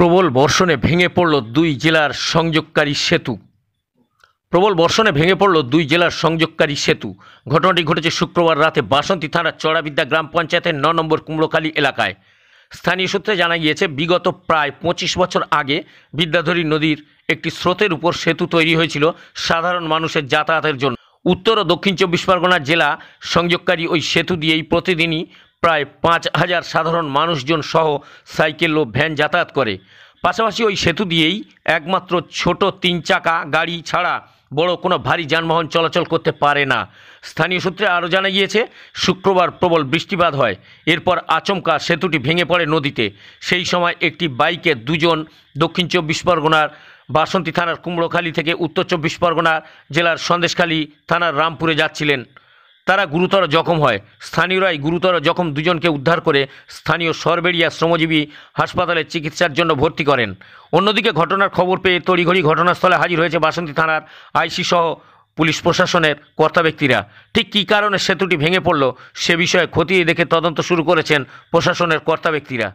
প্রবল বর্ষণে ভেঙে পড়ল দুই জেলার সংযোগকারী সেতু প্রবল বর্ষণে ভেঙে পড়ল দুই জেলার সংযোগকারী সেতু ঘটনাটি ঘটেছে শুক্রবার রাতে বাসন্তী থানার চড়াবিদ্যা গ্রাম পঞ্চায়েতের ন নম্বর কুমড়োখালী এলাকায় স্থানীয় সূত্রে জানা গিয়েছে বিগত প্রায় পঁচিশ বছর আগে বিদ্যাধরী নদীর একটি স্রোতের উপর সেতু তৈরি হয়েছিল সাধারণ মানুষের যাতায়াতের জন্য উত্তর ও দক্ষিণ চব্বিশ পরগনা জেলা সংযোগকারী ওই সেতু দিয়েই প্রতিদিনই প্রায় পাঁচ হাজার সাধারণ মানুষজন সহ সাইকেল ও ভ্যান যাতায়াত করে পাশাপাশি ওই সেতু দিয়েই একমাত্র ছোট তিন চাকা গাড়ি ছাড়া বড় কোনো ভারী যানবাহন চলাচল করতে পারে না স্থানীয় সূত্রে আরও জানা গিয়েছে শুক্রবার প্রবল বৃষ্টিপাত হয় এরপর আচমকা সেতুটি ভেঙে পড়ে নদীতে সেই সময় একটি বাইকে দুজন দক্ষিণ চব্বিশ পরগনার বাসন্তী থানার কুমড়োখালী থেকে উত্তর চব্বিশ পরগনা জেলার সন্দেশখালী থানার রামপুরে যাচ্ছিলেন তারা গুরুতর জখম হয় স্থানীয়রাই গুরুতর জখম দুজনকে উদ্ধার করে স্থানীয় সরবেড়িয়া শ্রমজীবী হাসপাতালে চিকিৎসার জন্য ভর্তি করেন অন্যদিকে ঘটনার খবর পেয়ে তড়িঘড়ি ঘটনাস্থলে হাজির হয়েছে বাসন্তী থানার আইসি সহ পুলিশ প্রশাসনের কর্তা ব্যক্তিরা ঠিক কী কারণে সেতুটি ভেঙে পড়ল সে বিষয়ে খতিয়ে দেখে তদন্ত শুরু করেছেন প্রশাসনের কর্তা ব্যক্তিরা